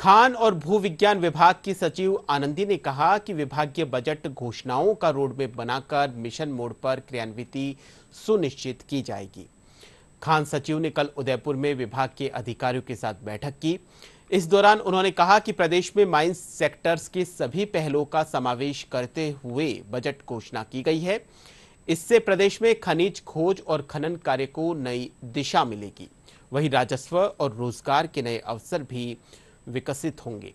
खान और भूविज्ञान विभाग की सचिव आनंदी ने कहा कि विभागीय बजट घोषणाओं का रोडमेप बनाकर मिशन मोड पर क्रियान्विति सुनिश्चित की जाएगी खान सचिव ने कल उदयपुर में विभाग के अधिकारियों के साथ बैठक की इस दौरान उन्होंने कहा कि प्रदेश में माइन सेक्टर्स के सभी पहलुओं का समावेश करते हुए बजट घोषणा की गई है इससे प्रदेश में खनिज खोज और खनन कार्य को नई दिशा मिलेगी वहीं राजस्व और रोजगार के नए अवसर भी विकसित होंगे